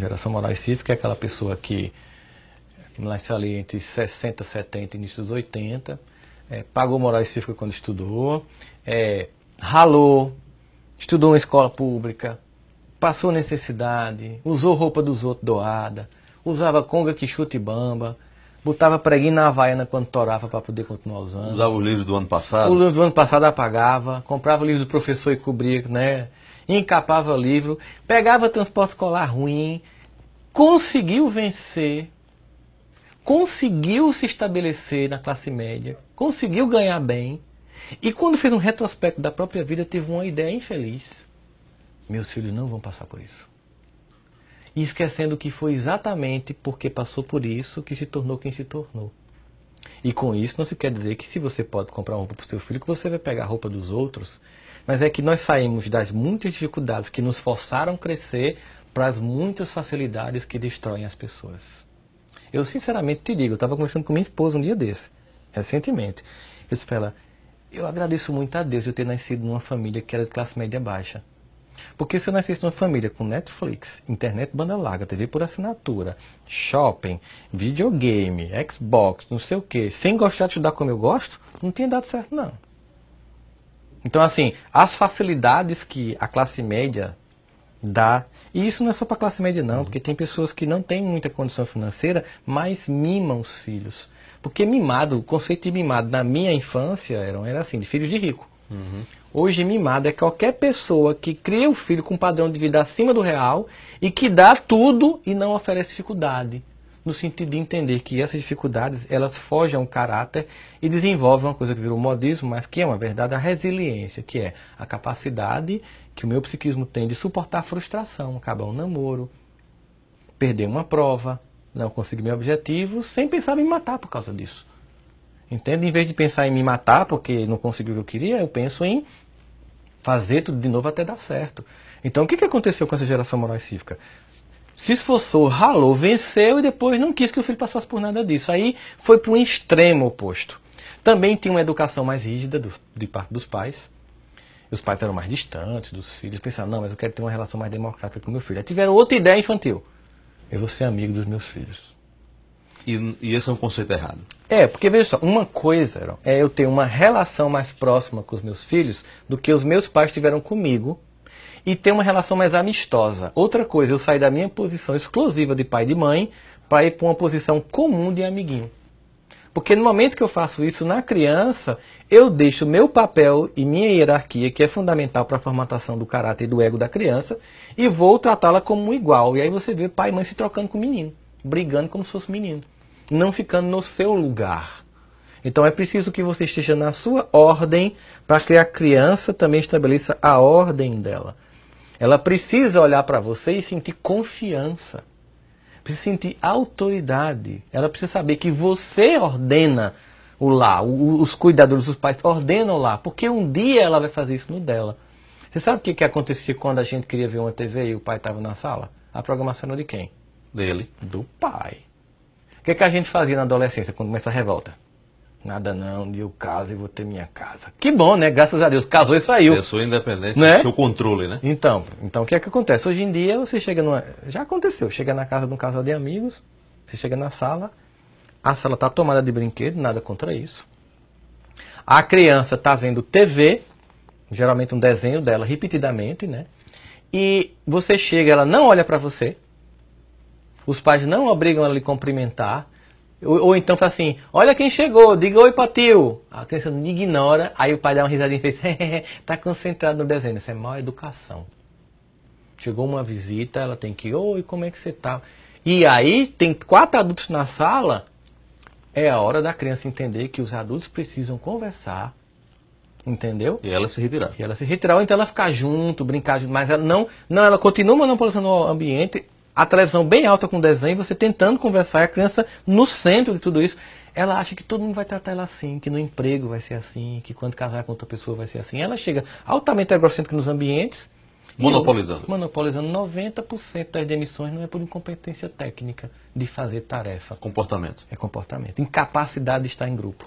Geração Moral e Cívica é aquela pessoa que nasceu ali entre 60, 70 e início dos 80, é, pagou moral cívica quando estudou, é, ralou, estudou em escola pública, passou necessidade, usou roupa dos outros doada, usava conga que chute bamba, botava preguinho na havaiana quando torava para poder continuar usando. Usava o livro do ano passado? O livro do ano passado apagava, comprava o livro do professor e cobria, né? encapava livro, pegava transporte escolar ruim, conseguiu vencer, conseguiu se estabelecer na classe média, conseguiu ganhar bem, e quando fez um retrospecto da própria vida, teve uma ideia infeliz. Meus filhos não vão passar por isso. E esquecendo que foi exatamente porque passou por isso que se tornou quem se tornou. E com isso não se quer dizer que se você pode comprar uma roupa para o seu filho, que você vai pegar a roupa dos outros mas é que nós saímos das muitas dificuldades que nos forçaram a crescer para as muitas facilidades que destroem as pessoas. Eu sinceramente te digo, eu estava conversando com minha esposa um dia desse, recentemente. Eu disse para ela, eu agradeço muito a Deus de eu ter nascido numa família que era de classe média baixa. Porque se eu nascesse numa família com Netflix, internet banda larga, TV por assinatura, shopping, videogame, Xbox, não sei o quê, sem gostar de estudar como eu gosto, não tinha dado certo não. Então, assim, as facilidades que a classe média dá, e isso não é só para a classe média, não, uhum. porque tem pessoas que não têm muita condição financeira, mas mimam os filhos. Porque mimado, o conceito de mimado na minha infância era, era assim, de filhos de rico. Uhum. Hoje, mimado é qualquer pessoa que cria o filho com um padrão de vida acima do real e que dá tudo e não oferece dificuldade no sentido de entender que essas dificuldades elas fogem a um caráter e desenvolvem uma coisa que virou modismo, mas que é uma verdade, a resiliência, que é a capacidade que o meu psiquismo tem de suportar a frustração, acabar um namoro, perder uma prova, não conseguir meu objetivo, sem pensar em me matar por causa disso. Entende? Em vez de pensar em me matar porque não consegui o que eu queria, eu penso em fazer tudo de novo até dar certo. Então, o que, que aconteceu com essa geração moral e cívica? se esforçou, ralou, venceu e depois não quis que o filho passasse por nada disso. Aí foi para um extremo oposto. Também tinha uma educação mais rígida do, de parte dos pais. Os pais eram mais distantes dos filhos, pensavam, não, mas eu quero ter uma relação mais democrática com meu filho. Aí tiveram outra ideia infantil. Eu vou ser amigo dos meus filhos. E, e esse é um conceito errado. É, porque veja só, uma coisa é eu ter uma relação mais próxima com os meus filhos do que os meus pais tiveram comigo e ter uma relação mais amistosa. Outra coisa, eu saí da minha posição exclusiva de pai e de mãe para ir para uma posição comum de amiguinho. Porque no momento que eu faço isso na criança, eu deixo meu papel e minha hierarquia, que é fundamental para a formatação do caráter e do ego da criança, e vou tratá-la como um igual. E aí você vê pai e mãe se trocando com o menino, brigando como se fosse menino, não ficando no seu lugar. Então é preciso que você esteja na sua ordem para que a criança também estabeleça a ordem dela. Ela precisa olhar para você e sentir confiança. Precisa sentir autoridade. Ela precisa saber que você ordena o lá, os cuidadores, os pais ordenam lá, porque um dia ela vai fazer isso no dela. Você sabe o que, que acontecia quando a gente queria ver uma TV e o pai estava na sala? A programação era de quem? Dele. Do pai. O que, que a gente fazia na adolescência quando começa a revolta? Nada não, eu caso e vou ter minha casa. Que bom, né? Graças a Deus. Casou e saiu. a sua independência, né? seu controle, né? Então, então o que é que acontece? Hoje em dia você chega numa. Já aconteceu, chega na casa de um casal de amigos, você chega na sala, a sala está tomada de brinquedo, nada contra isso. A criança está vendo TV, geralmente um desenho dela repetidamente, né? E você chega, ela não olha para você. Os pais não obrigam ela a lhe cumprimentar. Ou, ou então fala assim, olha quem chegou, diga oi pra tio. A criança não ignora, aí o pai dá uma risadinha e fez, tá concentrado no desenho. Isso é mal educação. Chegou uma visita, ela tem que, oi, como é que você tá? E aí tem quatro adultos na sala, é a hora da criança entender que os adultos precisam conversar, entendeu? E ela se retirar. E ela se retirar, ou então ela ficar junto, brincar junto, mas ela não, não, ela continua não poluindo o ambiente, a televisão bem alta com desenho, você tentando conversar, a criança no centro de tudo isso. Ela acha que todo mundo vai tratar ela assim, que no emprego vai ser assim, que quando casar com outra pessoa vai ser assim. Ela chega altamente egocêntrica nos ambientes. Monopolizando. Eu, monopolizando. 90% das demissões não é por incompetência técnica de fazer tarefa. Comportamento. É comportamento. Incapacidade de estar em grupo.